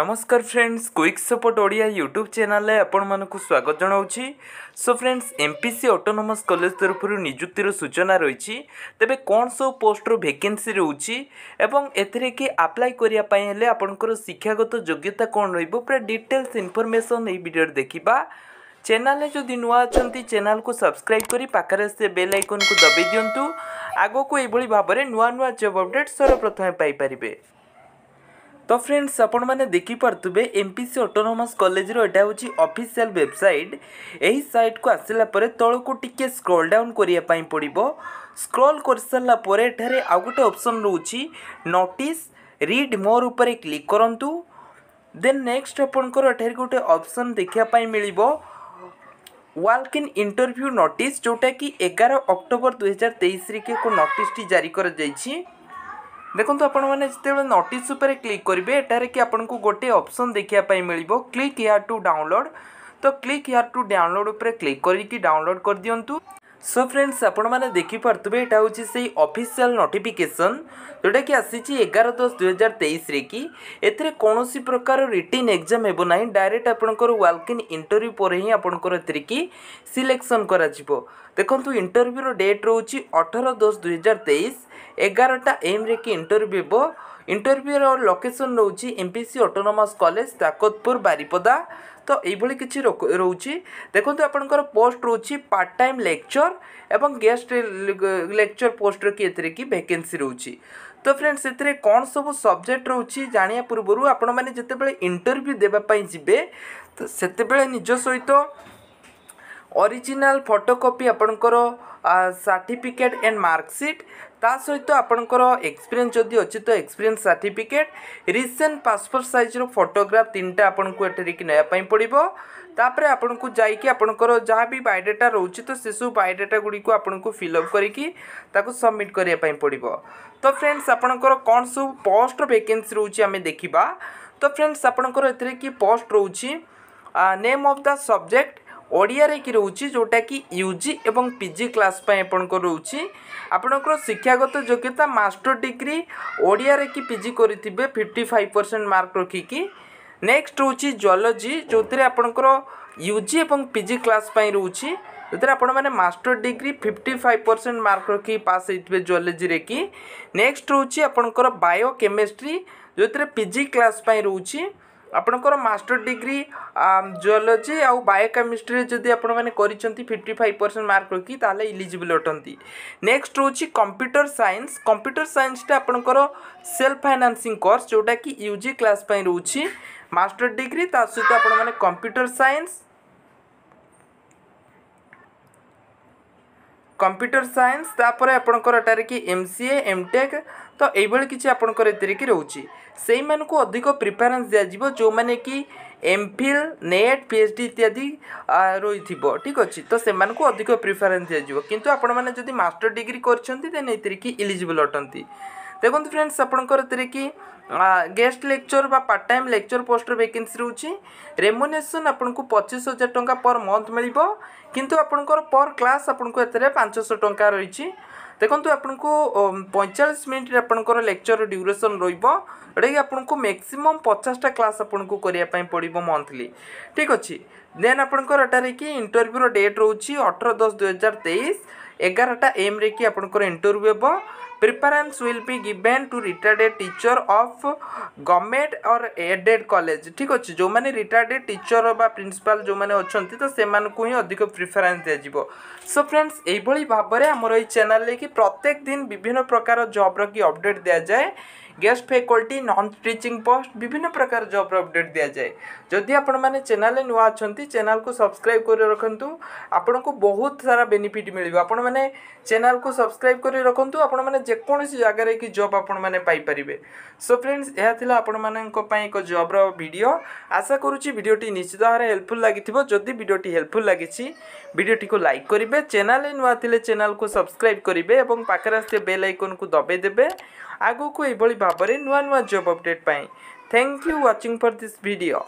নমস্কার friends quick support Odia YouTube ଚ୍ୟାନେଲ୍ରେ ଆପଣମାନଙ୍କୁ ସ୍ୱାଗତ ଜଣାଉଛି so friends M P C autonomous college ତରଫରୁ ନିଯୁକ୍ତିର ସୂଚନା ରହିଛି ତେବେ କ'ଣ ସବୁ ପୋଷ୍ଟର ଭେକେନ୍ସି ରହୁଛି ଏବଂ ଏଥିରେ କି ଆପ୍ଲାଏ କରିବା ପାଇଁ ହେଲେ ଆପଣଙ୍କର ଶିକ୍ଷାଗତ ଯୋଗ୍ୟତା କ'ଣ ରହିବ ପୁରା ଡିଟେଲ୍ସ ଇନଫର୍ମେସନ୍ ଏହି ଭିଡ଼ିଓରେ ଦେଖିବା ଚ୍ୟାନେଲ୍ରେ ଯଦି ନୂଆ ଅଛନ୍ତି ଚ୍ୟାନେଲ୍କୁ ସବସ୍କ୍ରାଇବ୍ କରି ପାଖରେ ସେ ବେଲ୍ ଆଇକନ୍କୁ ଦବାଇ ଦିଅନ୍ତୁ ଆଗକୁ ଏଇଭଳି ଭାବରେ ନୂଆ ନୂଆ ଜବ୍ ଅପଡ଼େଟ୍ ସର୍ବପ୍ରଥମେ ପାଇପାରିବେ তো ফ্রেন্ডস আপনার দেখিপারে এমপিসি অটোনোমস কলেজর এটা হচ্ছে অফিসিয়াল ওয়েবসাইট এই সাইট কু আসলা পরে তলকু টিকি স্ক্রল ডাউন করা পড়ব স্ক্রল করে সারা পরে এখানে আউ গোটে অপসন রয়েছে নোটিস রিড মোর উপরে ক্লিক করতু দেন নেক্সট আপনার এখানে গোটে অপসন দেখা মিলব ওয়াল্ক ইন ইন্টরভিউ নোটিস যেটা কি এগার অক্টোবর দুই হাজার তেইশ কে নোটিসটি জারি করা যাইছে ଦେଖନ୍ତୁ ଆପଣମାନେ ଯେତେବେଳେ ନୋଟିସ୍ ଉପରେ କ୍ଲିକ୍ କରିବେ ଏଠାରେ କି ଆପଣଙ୍କୁ ଗୋଟିଏ ଅପସନ୍ ଦେଖିବା ପାଇଁ ମିଳିବ କ୍ଲିକ୍ ହେୟାର୍ ଟୁ ଡାଉନଲୋଡ଼୍ ତ କ୍ଲିକ୍ ହେୟାର୍ ଟୁ ଡାଉନଲୋଡ଼୍ ଉପରେ କ୍ଲିକ୍ କରିକି ଡାଉନଲୋଡ଼୍ କରିଦିଅନ୍ତୁ সো ফ্রেন্ডস আপনার দেখিপারে এটা হচ্ছে সেই অফিসিয়াল নোটিফিকেসন যেটা কি আসিছি এগার দশ দুই হাজার তেইশে কি এতে কৌশি প্রকার রিটিন এক্সাম হব না ডাইরেক্ট আপনার ওয়ালকিন ইন্টরভিউ পরে হি আপনার এতে কি সিলেকশন করা যাব দেখুন ইন্টরভিউর ডেট রয়েছে অঠর দশ দুই হাজার তেইশ এগারোটা এমরে কি ইন্টরভিউ হব ইন্টরভিউর লোকেসন রয়েছে MPC autonomous college Takatpur Baripada ତ ଏଇଭଳି କିଛି ରହୁଛି ଦେଖନ୍ତୁ ଆପଣଙ୍କର ପୋଷ୍ଟ ରହୁଛି ପାର୍ଟ ଟାଇମ୍ ଲେକ୍ଚର ଏବଂ ଗେଷ୍ଟ ଲେକ୍ଚର ପୋଷ୍ଟର କି ଏଥିରେ କି ଭ୍ୟାକେନ୍ସି ରହୁଛି ତ ଫ୍ରେଣ୍ଡସ୍ ଏଥିରେ କ'ଣ ସବୁ ସବଜେକ୍ଟ ରହୁଛି ଜାଣିବା ପୂର୍ବରୁ ଆପଣମାନେ ଯେତେବେଳେ ଇଣ୍ଟରଭ୍ୟୁ ଦେବା ପାଇଁ ଯିବେ ତ ସେତେବେଳେ ନିଜ ସହିତ ଅରିଜିନାଲ୍ ଫଟୋକପି ଆପଣଙ୍କର ସାର୍ଟିଫିକେଟ୍ ଆଣ୍ଡ ମାର୍କସିଟ୍ ତା ସହିତ ଆପଣଙ୍କର ଏକ୍ସପିରିଏନ୍ସ ଯଦି ଅଛି ତ ଏକ୍ସପିରିଏନ୍ସ ସାର୍ଟିଫିକେଟ୍ ରିସେଣ୍ଟ ପାସପୋର୍ଟ ସାଇଜ୍ର ଫଟୋଗ୍ରାଫ୍ ତିନିଟା ଆପଣଙ୍କୁ ଏଠାରେ ନେବା ପାଇଁ ପଡ଼ିବ ତାପରେ ଆପଣଙ୍କୁ ଯାଇକି ଆପଣଙ୍କର ଯାହା ବି ବାୟୋଡାଟା ରହୁଛି ତ ସେସବୁ ବାୟୋଡାଟା ଗୁଡ଼ିକୁ ଆପଣଙ୍କୁ ଫିଲ୍ଅପ୍ କରିକି ତାକୁ ସବମିଟ୍ କରିବା ପାଇଁ ପଡ଼ିବ ତ ଫ୍ରେଣ୍ଡସ୍ ଆପଣଙ୍କର କ'ଣ ସବୁ ପୋଷ୍ଟର ଭେକେନ୍ସି ରହୁଛି ଆମେ ଦେଖିବା ତ ଫ୍ରେଣ୍ଡସ୍ ଆପଣଙ୍କର ଏଥିରେ କି ପୋଷ୍ଟ ରହୁଛି ନେମ୍ ଅଫ୍ ଦ ସବଜେକ୍ଟ ଓଡ଼ିଆରେ କି ରହୁଛି ଯେଉଁଟାକି ୟୁ ଜି ଏବଂ ପି ଜି କ୍ଲାସ୍ ପାଇଁ ଆପଣଙ୍କର ରହୁଛି ଆପଣଙ୍କର ଶିକ୍ଷାଗତ ଯୋଗ୍ୟତା ମାଷ୍ଟର ଡିଗ୍ରୀ ଓଡ଼ିଆରେ କି ପି ଜି କରିଥିବେ ଫିଫ୍ଟି ଫାଇଭ୍ ପରସେଣ୍ଟ ମାର୍କ ରଖିକି ନେକ୍ସଟ ରହୁଛି ଜୁଆଲୋଜି ଯେଉଁଥିରେ ଆପଣଙ୍କର ୟୁ ଜି ଏବଂ ପି ଜି କ୍ଲାସ୍ ପାଇଁ ରହୁଛି ଯେଉଁଥିରେ ଆପଣମାନେ master degree fifty five percent mark ରଖି ପାସ୍ ହେଇଥିବେ ଜୁଆଲୋଜିରେ କି ନେକ୍ସଟ ରହୁଛି ଆପଣଙ୍କର ବାୟୋ କେମିଷ୍ଟ୍ରି ଯେଉଁଥିରେ ପି ଜି କ୍ଲାସ୍ ପାଇଁ ରହୁଛି ଆପଣଙ୍କର ମାଷ୍ଟର ଡିଗ୍ରୀ ଜୁଓଲୋଜି ଆଉ ବାୟୋକେମିଷ୍ଟ୍ରିରେ ଯଦି ଆପଣମାନେ କରିଛନ୍ତି ଫିଫ୍ଟି ଫାଇଭ୍ ପରସେଣ୍ଟ ମାର୍କ ରଖି ତାହେଲେ ଇଲିଜିବୁଲ୍ ଅଟନ୍ତି ନେକ୍ସଟ ହେଉଛି କମ୍ପ୍ୟୁଟର ସାଇନ୍ସ କମ୍ପ୍ୟୁଟର ସାଇନ୍ସଟା ଆପଣଙ୍କର ସେଲ୍ଫ ଫାଇନାନ୍ସିଂ କୋର୍ସ ଯେଉଁଟାକି ୟୁ ଜି କ୍ଲାସ୍ ପାଇଁ ରହୁଛି ମାଷ୍ଟର ଡିଗ୍ରୀ ତା ସହିତ ଆପଣମାନେ କମ୍ପ୍ୟୁଟର ସାଇନ୍ସ কম্পিউটর সায়েন্স তাপরে আপনার এটার কি M C A M tech তো এইভাবে কিছু আপনার এতে কি রয়েছে সেই মানুষ অধিক প্রিফারেন্স দিয়াযিব যে কি এম ফিল নেট পিএচডি ইত্যাদি রয়েছে ঠিক অছি তো সে অধিক প্রিফারেন্স দিয়াযিব কিন্তু আপনার মানে যদি মাস্টর ডিগ্রি করছেন দেন এতে কি ইলিজিবল অটান্তি দেখুন ফ্রেন্ডস আপনার তিরিকি গেস্ট লেকচর বা পার্ট টাইম লেকচর পোস্টর ভ্যাকেন্সি রয়েছে রেমুনেসন আপনার পঁচিশ হাজার টঙ্কা পর মন্থ মিলব কিন্তু আপনার পর ক্লাস আপনার এতে পাঁচশো টঙ্কা রয়েছে দেখুন আপনার পঁয়চাশ মিনিট আপনার লেকচর ড্যুরেসন রহব ଯେଉଁଟାକି ଆପଣଙ୍କୁ ମ୍ୟାକ୍ସିମମ୍ ପଚାଶଟା କ୍ଲାସ୍ ଆପଣଙ୍କୁ କରିବା ପାଇଁ ପଡ଼ିବ ମନ୍ଥଲି ଠିକ୍ ଅଛି ଦେନ୍ ଆପଣଙ୍କର ଏଠାରେ କି ଇଣ୍ଟରଭ୍ୟୁର ଡେଟ୍ ରହୁଛି ଅଠର ଦଶ ଦୁଇହଜାର ତେଇଶ ଏଗାରଟା ଏମ୍ରେ କି ଆପଣଙ୍କର ଇଣ୍ଟରଭ୍ୟୁ ହେବ preference will be given to retarded teacher of government or aided college ঠিক ଅଛି ଯେଉଁମାନେ retarded teacher ବା ପ୍ରିନ୍ସିପାଲ ଯେଉଁମାନେ ଅଛନ୍ତି ତ ସେମାନଙ୍କୁ ହିଁ ଅଧିକ ପ୍ରିଫରେନ୍ସ ଦିଆଯିବ ସୋ ଫ୍ରେଣ୍ଡସ୍ ଏଇଭଳି ଭାବରେ ଆମର ଏଇ ଚ୍ୟାନେଲରେ କି ପ୍ରତ୍ୟେକ ଦିନ ବିଭିନ୍ନ ପ୍ରକାର ଜବ୍ର କି ଅପଡ଼େଟ୍ ଦିଆଯାଏ guest faculty non teaching post ବିଭିନ୍ନ ପ୍ରକାର ଜବ୍ର ଅପଡ଼େଟ୍ ଦିଆଯାଏ ଯଦି ଆପଣମାନେ ଚ୍ୟାନେଲରେ ନୂଆ ଅଛନ୍ତି ଚ୍ୟାନେଲକୁ ସବସ୍କ୍ରାଇବ୍ କରି ରଖନ୍ତୁ ଆପଣଙ୍କୁ ବହୁତ ସାରା ବେନିଫିଟ୍ ମିଳିବ ଆପଣମାନେ ଚ୍ୟାନେଲକୁ ସବସ୍କ୍ରାଇବ୍ କରି ରଖନ୍ତୁ ଆପଣମାନେ ଯେକୌଣସି ଜାଗାରେ କି ଜବ୍ ଆପଣମାନେ ପାଇପାରିବେ ସୋ ଫ୍ରେଣ୍ଡସ୍ ଏହା ଥିଲା ଆପଣମାନଙ୍କ ପାଇଁ ଏକ ଜବ୍ର ଭିଡ଼ିଓ ଆଶା କରୁଛି ଭିଡ଼ିଓଟି ନିଶ୍ଚିତ ଭାବରେ ହେଲ୍ପଫୁଲ୍ ଲାଗିଥିବ ଯଦି ଭିଡ଼ିଓଟି ହେଲ୍ପଫୁଲ୍ ଲାଗିଛି ଭିଡ଼ିଓଟିକୁ ଲାଇକ୍ କରିବେ ଚ୍ୟାନେଲ୍ରେ ନୂଆ ଥିଲେ ଚ୍ୟାନେଲ୍କୁ ସବସ୍କ୍ରାଇବ୍ କରିବେ ଏବଂ ପାଖରେ ଆସିଥିବା ବେଲ୍ ଆଇକନ୍କୁ ଦବାଇ ଦେବେ ଆଗକୁ ଏଇଭଳି ଭାବରେ ନୂଆ ନୂଆ ଜବ୍ ଅପଡ଼େଟ୍ ପାଇଁ thank you watching for this video